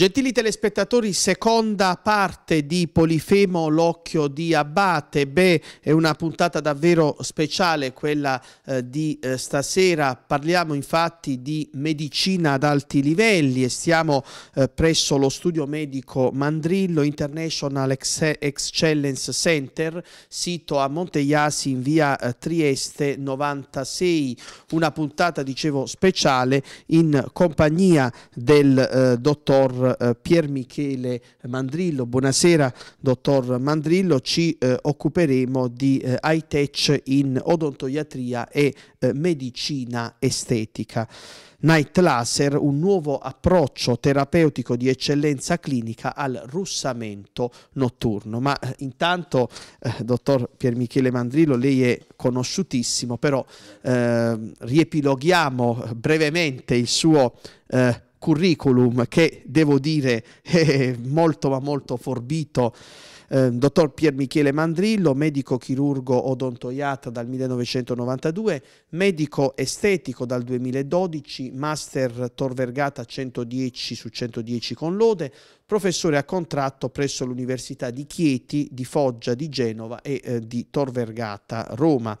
Gentili telespettatori, seconda parte di Polifemo L'occhio di Abbate. Beh, è una puntata davvero speciale quella eh, di eh, stasera. Parliamo infatti di medicina ad alti livelli e stiamo eh, presso lo studio medico Mandrillo International Ex Excellence Center, sito a Monteiasi in via eh, Trieste 96. Una puntata, dicevo, speciale in compagnia del eh, dottor dottor eh, Pier Michele Mandrillo. Buonasera dottor Mandrillo, ci eh, occuperemo di eh, high tech in odontoiatria e medicina estetica. Night Laser, un nuovo approccio terapeutico di eccellenza clinica al russamento notturno. Ma intanto, eh, dottor Pier Michele Mandrillo, lei è conosciutissimo, però eh, riepiloghiamo brevemente il suo eh, curriculum che devo dire è molto ma molto forbito. Ehm, dottor Pier Michele Mandrillo, medico chirurgo odontoiata dal 1992, medico estetico dal 2012, master Tor Vergata 110 su 110 con lode, professore a contratto presso l'Università di Chieti, di Foggia, di Genova e eh, di Tor Vergata, Roma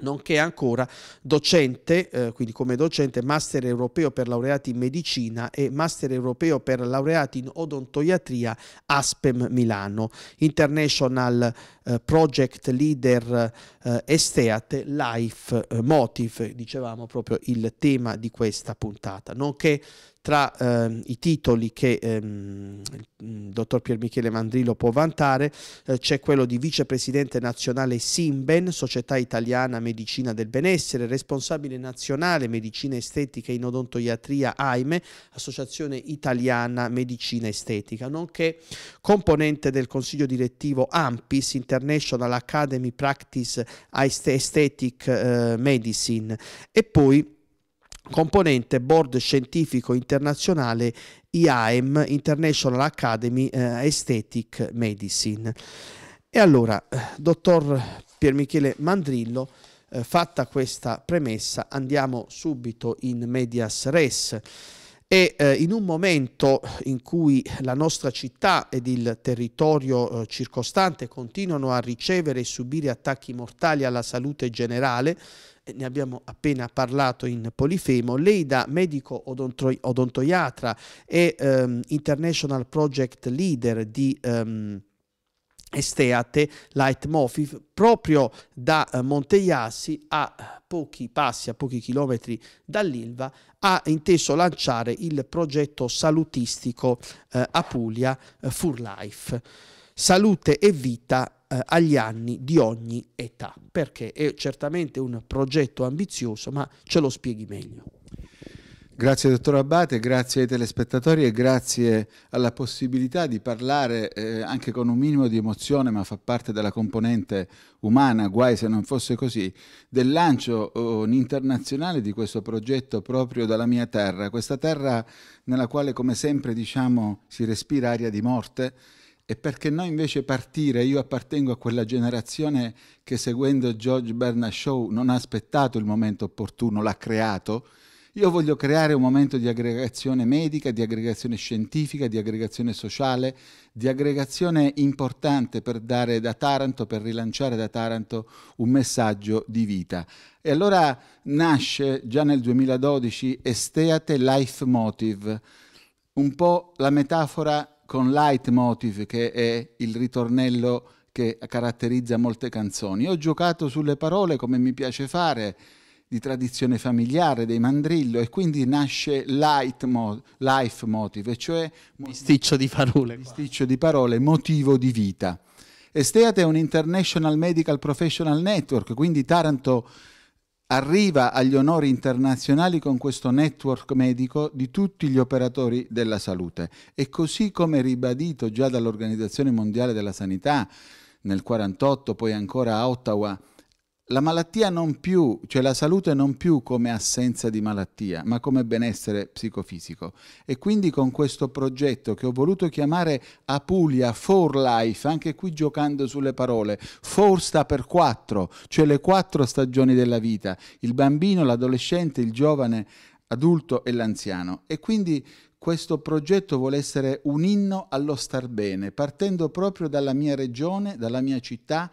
nonché ancora docente, eh, quindi come docente, master europeo per laureati in medicina e master europeo per laureati in odontoiatria ASPEM Milano, International eh, Project Leader eh, Esteate Life Motive, dicevamo proprio il tema di questa puntata, nonché tra eh, i titoli che ehm, il dottor Pier Michele Mandrillo può vantare eh, c'è quello di vicepresidente nazionale Simben, Società Italiana Medicina del Benessere, responsabile nazionale Medicina Estetica in Odontoiatria AIME, Associazione Italiana Medicina Estetica, nonché componente del consiglio direttivo AMPIS International Academy Practice Aesthetic eh, Medicine e poi componente board scientifico internazionale IAM, International Academy eh, Aesthetic Medicine. E allora, eh, dottor Piermichele Mandrillo, eh, fatta questa premessa, andiamo subito in medias res e eh, in un momento in cui la nostra città ed il territorio eh, circostante continuano a ricevere e subire attacchi mortali alla salute generale, eh, ne abbiamo appena parlato in Polifemo, lei da medico odontoiatra e ehm, international project leader di ehm, Esteate Leitmotiv proprio da eh, Monteiassi a pochi passi, a pochi chilometri dall'Ilva, ha inteso lanciare il progetto salutistico eh, Apulia eh, for Life. Salute e vita eh, agli anni di ogni età, perché è certamente un progetto ambizioso, ma ce lo spieghi meglio. Grazie dottor Abbate, grazie ai telespettatori e grazie alla possibilità di parlare eh, anche con un minimo di emozione, ma fa parte della componente umana, guai se non fosse così, del lancio oh, internazionale di questo progetto proprio dalla mia terra, questa terra nella quale come sempre diciamo si respira aria di morte e perché noi invece partire, io appartengo a quella generazione che seguendo George Bernard Shaw non ha aspettato il momento opportuno, l'ha creato io voglio creare un momento di aggregazione medica, di aggregazione scientifica, di aggregazione sociale, di aggregazione importante per dare da Taranto, per rilanciare da Taranto un messaggio di vita. E allora nasce già nel 2012 Esteate Life Motive, un po' la metafora con Light Motive che è il ritornello che caratterizza molte canzoni. ho giocato sulle parole come mi piace fare di tradizione familiare dei Mandrillo e quindi nasce mo life motive, cioè bisticcio di parole, bisticcio di parole, motivo di vita. Esteate è un International Medical Professional Network, quindi Taranto arriva agli onori internazionali con questo network medico di tutti gli operatori della salute. E così come ribadito già dall'Organizzazione Mondiale della Sanità nel 1948, poi ancora a Ottawa la malattia non più, cioè la salute non più come assenza di malattia, ma come benessere psicofisico. E quindi con questo progetto che ho voluto chiamare Apulia for Life, anche qui giocando sulle parole, for sta per quattro, cioè le quattro stagioni della vita, il bambino, l'adolescente, il giovane, adulto e l'anziano. E quindi questo progetto vuole essere un inno allo star bene, partendo proprio dalla mia regione, dalla mia città,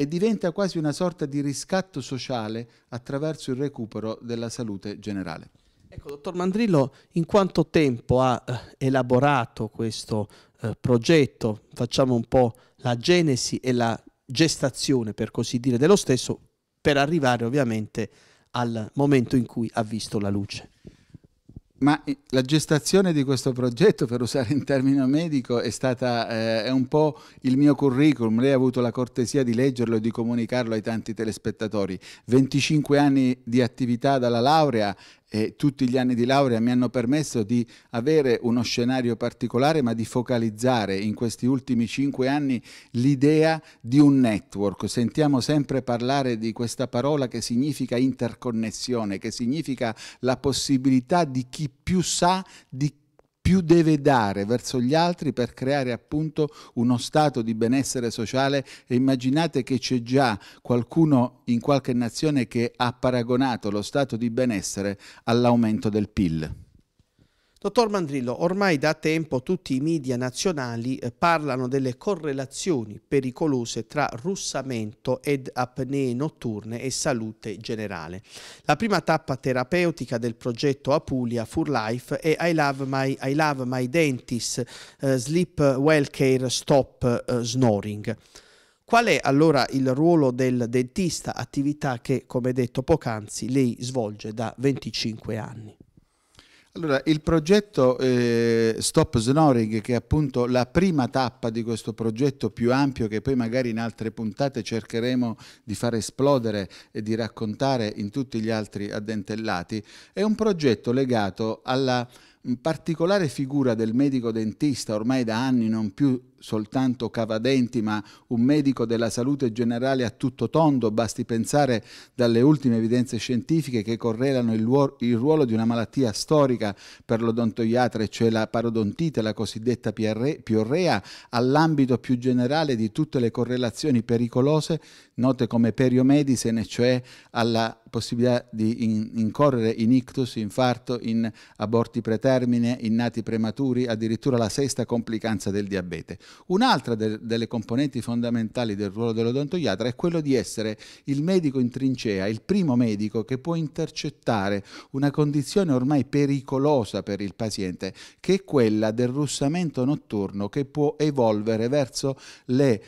e diventa quasi una sorta di riscatto sociale attraverso il recupero della salute generale. Ecco, dottor Mandrillo, in quanto tempo ha eh, elaborato questo eh, progetto? Facciamo un po' la genesi e la gestazione, per così dire, dello stesso, per arrivare ovviamente al momento in cui ha visto la luce. Ma eh, la gestazione di questo progetto, per usare in termino medico, è stata eh, è un po' il mio curriculum. Lei ha avuto la cortesia di leggerlo e di comunicarlo ai tanti telespettatori. 25 anni di attività dalla laurea e tutti gli anni di laurea mi hanno permesso di avere uno scenario particolare, ma di focalizzare in questi ultimi cinque anni l'idea di un network. Sentiamo sempre parlare di questa parola che significa interconnessione, che significa la possibilità di chi più sa di chi più deve dare verso gli altri per creare appunto uno stato di benessere sociale e immaginate che c'è già qualcuno in qualche nazione che ha paragonato lo stato di benessere all'aumento del PIL. Dottor Mandrillo, ormai da tempo tutti i media nazionali eh, parlano delle correlazioni pericolose tra russamento ed apnee notturne e salute generale. La prima tappa terapeutica del progetto Apulia for Life è I Love My, I Love My Dentist, uh, Sleep Care Stop uh, Snoring. Qual è allora il ruolo del dentista, attività che, come detto poc'anzi, lei svolge da 25 anni? Allora, il progetto eh, Stop Snoring, che è appunto la prima tappa di questo progetto più ampio che poi magari in altre puntate cercheremo di far esplodere e di raccontare in tutti gli altri addentellati, è un progetto legato alla mm, particolare figura del medico dentista ormai da anni non più soltanto Cavadenti, ma un medico della salute generale a tutto tondo, basti pensare dalle ultime evidenze scientifiche che correlano il, ruolo di una malattia storica per l'odontoiatra, cioè la parodontite, la cosiddetta piorrea, all'ambito più generale di tutte le correlazioni pericolose note come periomedicine, cioè alla possibilità di incorrere in ictus, infarto, in aborti pretermine, in nati prematuri, addirittura la sesta complicanza del diabete. Un'altra de- delle componenti fondamentali del ruolo dell'odontoiatra è quello di essere il medico in trincea, il primo medico che può intercettare una condizione ormai pericolosa per il paziente, che è quella del russamento notturno che può evolvere verso le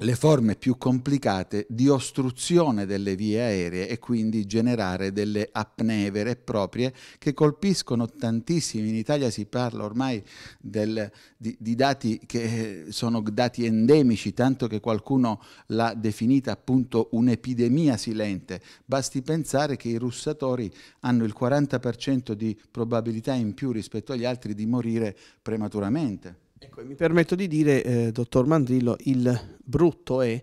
le forme più complicate di ostruzione delle vie aeree e quindi generare delle apnee vere e proprie che colpiscono tantissimi. In Italia si parla ormai del, di, di, dati che eh, sono dati endemici, tanto che qualcuno l'ha definita appunto un'epidemia silente. Basti pensare che i russatori hanno il 40% di probabilità in più rispetto agli altri di morire prematuramente. Ecco, mi permetto di dire, eh, dottor Mandrillo, il brutto è,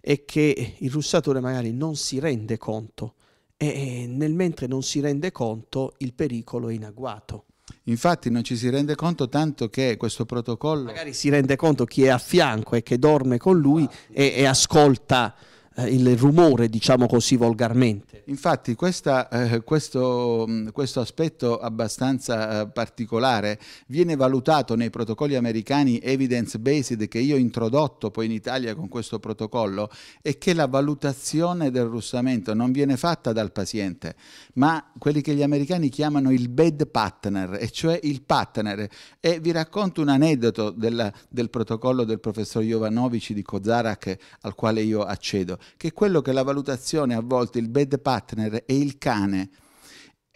è, che il russatore magari non si rende conto e nel mentre non si rende conto il pericolo è in agguato. Infatti non ci si rende conto tanto che questo protocollo... Magari si rende conto chi è a fianco e che dorme con lui ah, e, e ascolta eh, il rumore, diciamo così volgarmente. Infatti questa, eh, questo, mm, questo, aspetto abbastanza eh, particolare viene valutato nei protocolli americani evidence based che io ho introdotto poi in Italia con questo protocollo e che la valutazione del russamento non viene fatta dal paziente, ma quelli che gli americani chiamano il bed partner, e cioè il partner. E vi racconto un aneddoto del, del protocollo del professor Jovanovici di Kozarak al quale io accedo che quello che la valutazione a volte, il bed partner è il cane.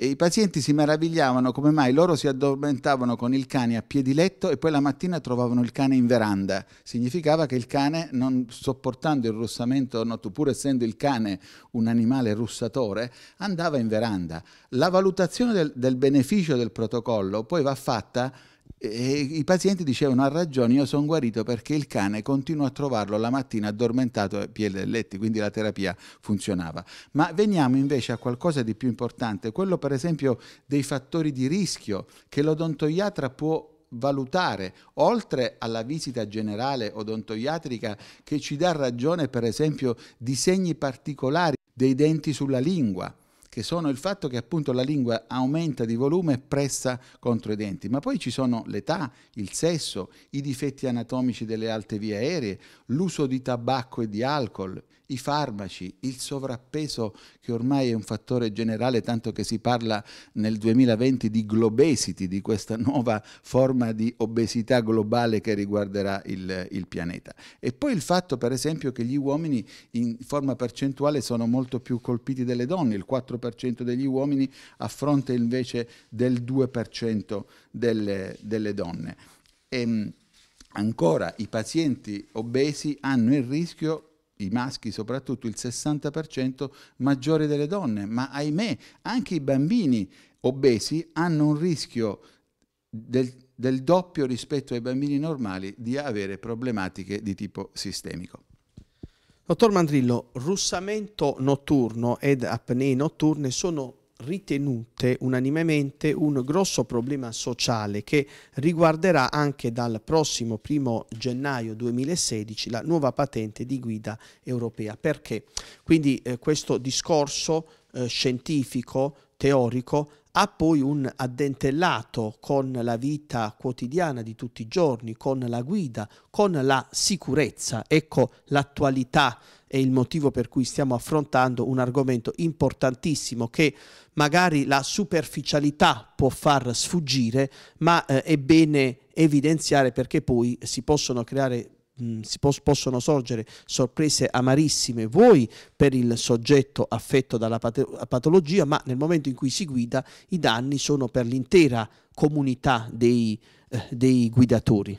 E I pazienti si meravigliavano come mai loro si addormentavano con il cane a piedi letto e poi la mattina trovavano il cane in veranda. Significava che il cane, non sopportando il russamento noto, pur essendo il cane un animale russatore, andava in veranda. La valutazione del, del beneficio del protocollo poi va fatta e I pazienti dicevano ha ragione, io sono guarito perché il cane continua a trovarlo la mattina addormentato a piedi del letto, quindi la terapia funzionava. Ma veniamo invece a qualcosa di più importante, quello per esempio dei fattori di rischio che l'odontoiatra può valutare, oltre alla visita generale odontoiatrica che ci dà ragione per esempio di segni particolari dei denti sulla lingua che sono il fatto che appunto la lingua aumenta di volume e pressa contro i denti, ma poi ci sono l'età, il sesso, i difetti anatomici delle alte vie aeree, l'uso di tabacco e di alcol, i farmaci, il sovrappeso che ormai è un fattore generale, tanto che si parla nel 2020 di globesity, di questa nuova forma di obesità globale che riguarderà il, il pianeta. E poi il fatto, per esempio, che gli uomini in forma percentuale sono molto più colpiti delle donne, il 4% degli uomini a fronte invece del 2% delle, delle, donne. E, ehm, ancora i pazienti obesi hanno il rischio i maschi soprattutto, il 60% maggiore delle donne, ma ahimè anche i bambini obesi hanno un rischio del, del doppio rispetto ai bambini normali di avere problematiche di tipo sistemico. Dottor Mandrillo, russamento notturno ed apnee notturne sono ritenute unanimemente un grosso problema sociale che riguarderà anche dal prossimo 1 gennaio 2016 la nuova patente di guida europea. Perché? Quindi eh, questo discorso eh, scientifico teorico ha poi un addentellato con la vita quotidiana di tutti i giorni, con la guida, con la sicurezza. Ecco l'attualità e il motivo per cui stiamo affrontando un argomento importantissimo che magari la superficialità può far sfuggire, ma eh, è bene evidenziare perché poi si possono creare mh, mm, pos- possono sorgere sorprese amarissime, voi per il soggetto affetto dalla pat- patologia, ma nel momento in cui si guida i danni sono per l'intera comunità dei, eh, dei guidatori.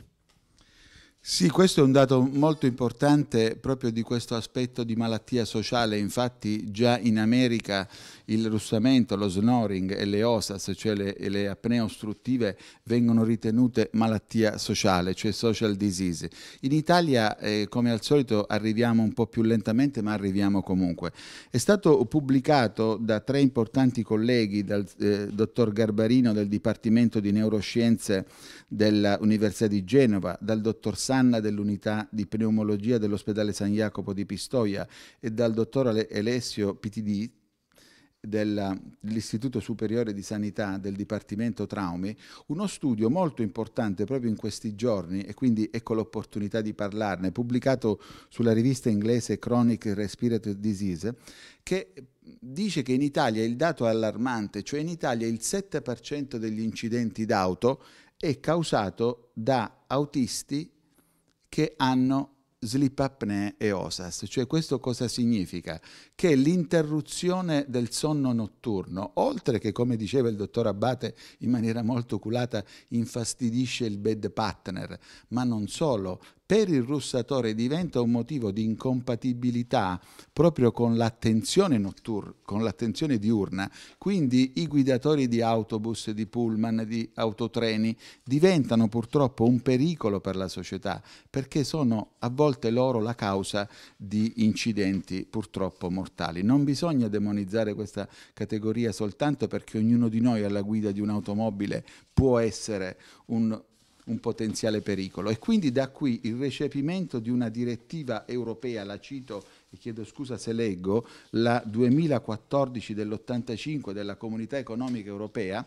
Sì, questo è un dato molto importante proprio di questo aspetto di malattia sociale, infatti già in America il russamento, lo snoring e le OSAS, cioè le, le apnee ostruttive, vengono ritenute malattia sociale, cioè social disease. In Italia, eh, come al solito, arriviamo un po' più lentamente, ma arriviamo comunque. È stato pubblicato da tre importanti colleghi, dal eh, dottor Garbarino del Dipartimento di Neuroscienze dell'Università di Genova, dal dottor Sanna dell'unità di pneumologia dell'ospedale San Jacopo di Pistoia e dal dottor Alessio Pitidi dell'Istituto Superiore di Sanità del Dipartimento Traumi, uno studio molto importante proprio in questi giorni e quindi ecco l'opportunità di parlarne, pubblicato sulla rivista inglese Chronic Respiratory Disease, che dice che in Italia il dato è allarmante, cioè in Italia il 7% degli incidenti d'auto è causato da autisti che hanno sleep apnea e OSAS. Cioè questo cosa significa? Che l'interruzione del sonno notturno, oltre che come diceva il dottor Abbate in maniera molto culata, infastidisce il bed partner, ma non solo, per il russatore diventa un motivo di incompatibilità proprio con l'attenzione notturna, con l'attenzione diurna, quindi i guidatori di autobus, di pullman, di autotreni diventano purtroppo un pericolo per la società perché sono a volte loro la causa di incidenti purtroppo mortali. Non bisogna demonizzare questa categoria soltanto perché ognuno di noi alla guida di un'automobile può essere un un potenziale pericolo. E quindi da qui il recepimento di una direttiva europea, la cito e chiedo scusa se leggo, la 2014 dell'85 della Comunità Economica Europea,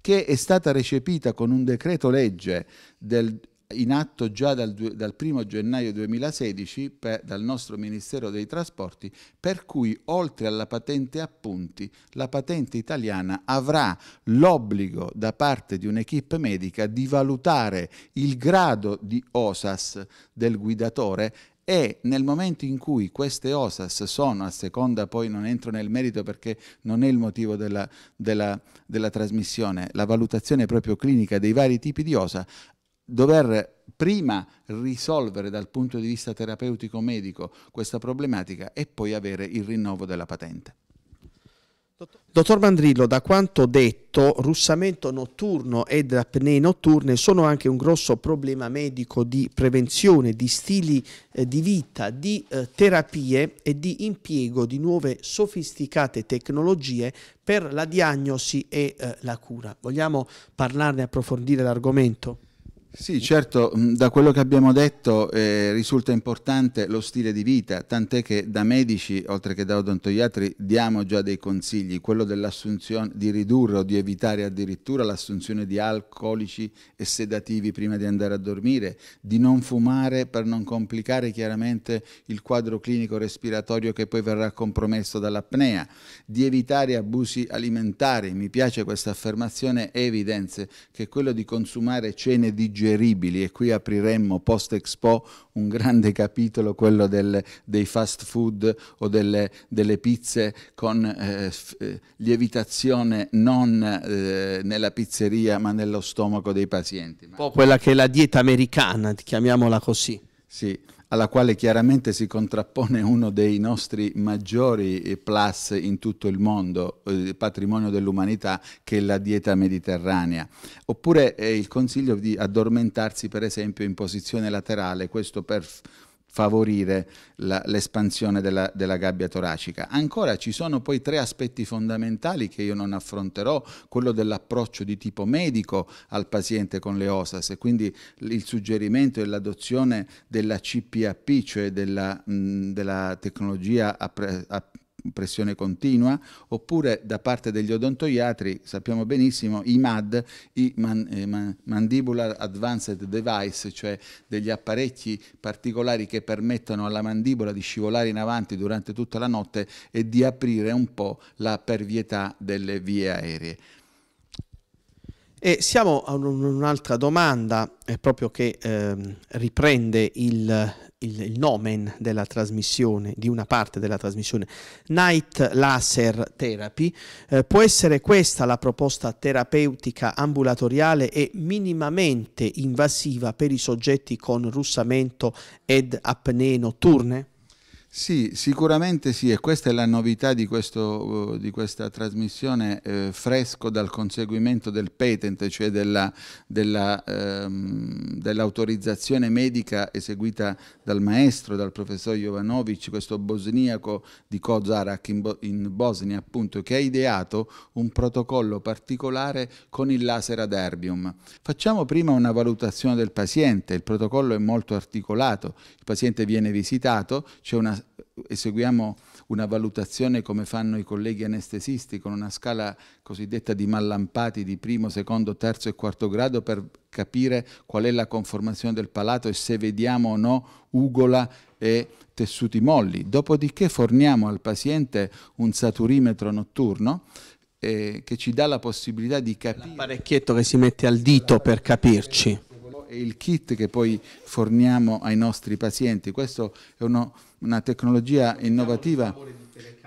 che è stata recepita con un decreto legge del in atto già dal, dal 1 gennaio 2016 per, dal nostro Ministero dei Trasporti, per cui oltre alla patente a punti, la patente italiana avrà l'obbligo da parte di un'equipe medica di valutare il grado di OSAS del guidatore e nel momento in cui queste OSAS sono, a seconda poi non entro nel merito perché non è il motivo della, della, della trasmissione, la valutazione proprio clinica dei vari tipi di OSA, dover prima risolvere dal punto di vista terapeutico-medico questa problematica e poi avere il rinnovo della patente. Dottor Mandrillo, da quanto detto, russamento notturno ed apnee notturne sono anche un grosso problema medico di prevenzione, di stili eh, di vita, di eh, terapie e di impiego di nuove sofisticate tecnologie per la diagnosi e eh, la cura. Vogliamo parlarne e approfondire l'argomento? Sì, certo, mm, da quello che abbiamo detto eh, risulta importante lo stile di vita, tant'è che da medici, oltre che da odontoiatri, diamo già dei consigli, quello dell'assunzione, di ridurre o di evitare addirittura l'assunzione di alcolici e sedativi prima di andare a dormire, di non fumare per non complicare chiaramente il quadro clinico respiratorio che poi verrà compromesso dall'apnea, di evitare abusi alimentari, mi piace questa affermazione, evidenze che quello di consumare cene di digeribili e qui apriremmo post Expo un grande capitolo, quello del, dei fast food o delle, delle pizze con eh, eh lievitazione non eh, nella pizzeria ma nello stomaco dei pazienti. Un po' quella che è la dieta americana, chiamiamola così. Sì, alla quale chiaramente si contrappone uno dei nostri maggiori eh, plus in tutto il mondo, eh, il patrimonio dell'umanità, che è la dieta mediterranea. Oppure eh, il consiglio di addormentarsi per esempio in posizione laterale, questo per favorire la, l'espansione della, della, gabbia toracica. Ancora ci sono poi tre aspetti fondamentali che io non affronterò, quello dell'approccio di tipo medico al paziente con le OSAS e quindi il suggerimento e l'adozione della CPAP, cioè della, mh, della tecnologia a, pre, a pressione continua, oppure da parte degli odontoiatri, sappiamo benissimo, i MAD, i man, eh, man, Mandibular Advanced Device, cioè degli apparecchi particolari che permettono alla mandibola di scivolare in avanti durante tutta la notte e di aprire un po' la pervietà delle vie aeree. E siamo a un'altra domanda, proprio che eh, riprende il, il, il, nomen della trasmissione, di una parte della trasmissione, Night Laser Therapy. Eh, può essere questa la proposta terapeutica ambulatoriale e minimamente invasiva per i soggetti con russamento ed apnee notturne? Sì, sicuramente sì, e questa è la novità di, questo, uh, di questa trasmissione eh, fresco dal conseguimento del patent, cioè ehm, dell'autorizzazione ehm, dell medica eseguita dal maestro, dal professor Jovanovic, questo bosniaco di Kozarak in, Bo in Bosnia, appunto, che ha ideato un protocollo particolare con il laser ad erbium. Facciamo prima una valutazione del paziente, il protocollo è molto articolato, il paziente viene visitato, c'è una eseguiamo una valutazione come fanno i colleghi anestesisti con una scala cosiddetta di mallampati di primo, secondo, terzo e quarto grado per capire qual è la conformazione del palato e se vediamo o no ugola e tessuti molli. Dopodiché forniamo al paziente un saturimetro notturno eh, che ci dà la possibilità di capire... L'apparecchietto che si mette al dito per capirci. E il kit che poi forniamo ai nostri pazienti. Questo è uno una tecnologia innovativa,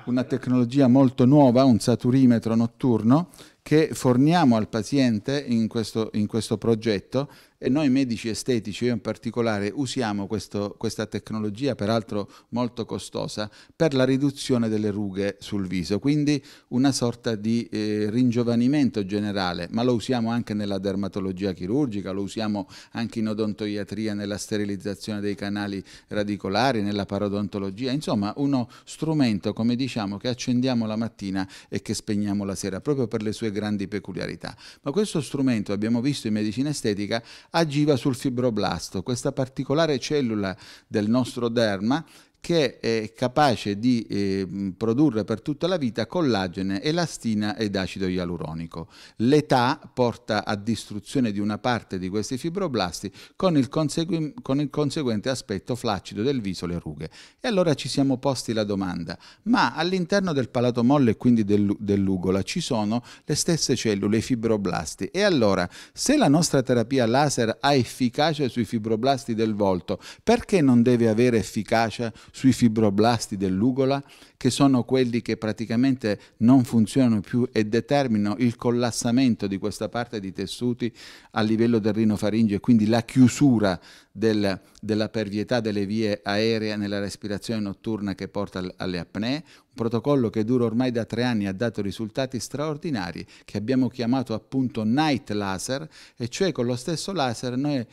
una tecnologia molto nuova, un saturimetro notturno, che forniamo al paziente in questo, in questo progetto e noi medici estetici, io in particolare, usiamo questo, questa tecnologia, peraltro molto costosa, per la riduzione delle rughe sul viso, quindi una sorta di eh, ringiovanimento generale, ma lo usiamo anche nella dermatologia chirurgica, lo usiamo anche in odontoiatria, nella sterilizzazione dei canali radicolari, nella parodontologia, insomma uno strumento, come diciamo, che accendiamo la mattina e che spegniamo la sera, proprio per le sue grandi peculiarità. Ma questo strumento, abbiamo visto in medicina estetica, agiva sul fibroblasto, questa particolare cellula del nostro derma che è capace di eh, produrre per tutta la vita collagene, elastina ed acido ialuronico. L'età porta a distruzione di una parte di questi fibroblasti con il, consegui- con il conseguente aspetto flaccido del viso, le rughe. E allora ci siamo posti la domanda, ma all'interno del palato molle e quindi del, dell'ugola ci sono le stesse cellule, i fibroblasti. E allora, se la nostra terapia laser ha efficacia sui fibroblasti del volto, perché non deve avere efficacia sui fibroblasti dell'ugola, che sono quelli che praticamente non funzionano più e determinano il collassamento di questa parte di tessuti a livello del rinofaringio e quindi la chiusura del, della pervietà delle vie aeree nella respirazione notturna che porta alle apnee, un protocollo che dura ormai da tre anni e ha dato risultati straordinari che abbiamo chiamato appunto night laser e cioè con lo stesso laser noi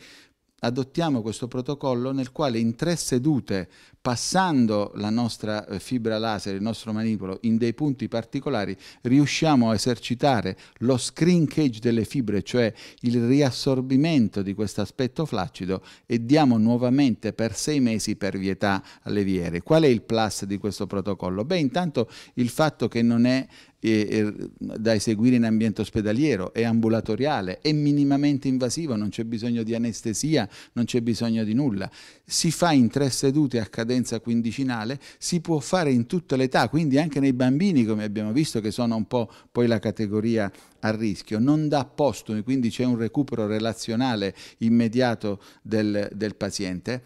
adottiamo questo protocollo nel quale in tre sedute, passando la nostra eh, fibra laser, il nostro manipolo, in dei punti particolari, riusciamo a esercitare lo screen cage delle fibre, cioè il riassorbimento di questo aspetto flaccido e diamo nuovamente per sei mesi per vietà alle viere. Qual è il plus di questo protocollo? Beh, intanto il fatto che non è e, e, da eseguire in ambiente ospedaliero, è ambulatoriale, è minimamente invasivo, non c'è bisogno di anestesia, non c'è bisogno di nulla. Si fa in tre sedute a cadenza quindicinale, si può fare in tutte le età, quindi anche nei bambini, come abbiamo visto, che sono un po' poi la categoria a rischio, non dà posto, quindi c'è un recupero relazionale immediato del, del paziente.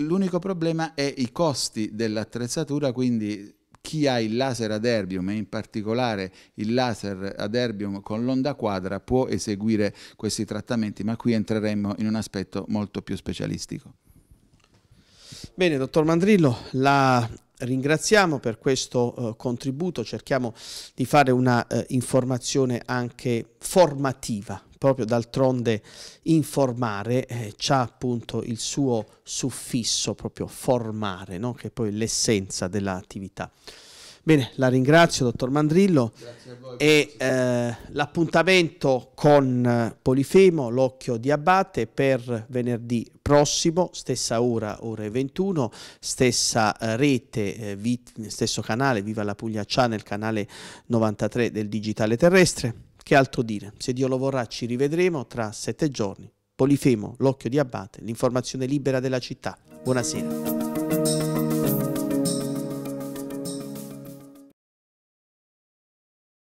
L'unico problema è i costi dell'attrezzatura, quindi chi ha il laser ad erbium e in particolare il laser ad erbium con l'onda quadra può eseguire questi trattamenti, ma qui entreremmo in un aspetto molto più specialistico. Bene, dottor Mandrillo, la ringraziamo per questo eh, contributo, cerchiamo di fare una eh, informazione anche formativa proprio d'altronde informare eh, ha appunto il suo suffisso proprio formare, no? che è poi l'essenza dell'attività. Bene, la ringrazio dottor Mandrillo a voi, e eh, l'appuntamento con Polifemo, l'occhio di Abate per venerdì prossimo, stessa ora, ore 21, stessa eh, rete, eh, stesso canale, Viva la Puglia Channel, canale 93 del Digitale Terrestre. Che altro dire? Se Dio lo vorrà ci rivedremo tra sette giorni. Polifemo, l'occhio di Abate, l'informazione libera della città. Buonasera.